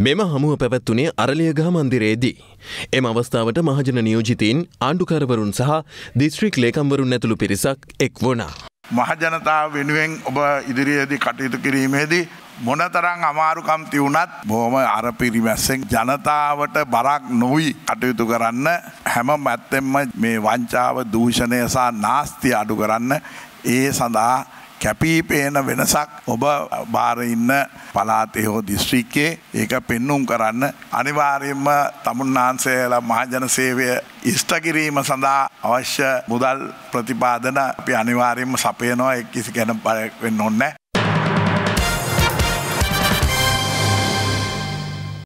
මෙම හමුව පැවැත්වුණේ අරලියගහ මන්දිරේදී. එම අවස්ථාවට මහජන නියෝජිතීන් ආණ්ඩුකරවරුන් සහ දිස්ත්‍රික් ලේකම්වරුන් ඇතුළු පිරිසක් එක් වුණා. මහජනතාව වෙනුවෙන් ඔබ ඉදිරියේදී කටයුතු කිරීමේදී මොනතරං අමාරුකම් තිවුණත් බොහොම අර පිරිමැස්සෙන් ජනතාවට බරක් නොවයි කටයුතු කරන්න හැම මැත්තෙන්ම මේ වංචාව දූෂණය සහ නාස්ති අඩු කරන්න ඒ සඳහා කැපීපේන වෙනසක් ඔබ බාරඉන්න පලාතයහෝ දිස්ශ්‍රික්කේ ඒක පෙන්නුම් කරන්න අනිවාරයෙන්ම තමුන්නාන්සේල මහජන සේවය ඉස්ටකිරීම සඳහා අවශ්‍ය මුදල් ප්‍රතිපාදන අපි අනිවාරයෙන්ම සපයනවා එක් කිසි ගැන පරවෙන්න ඔන්න.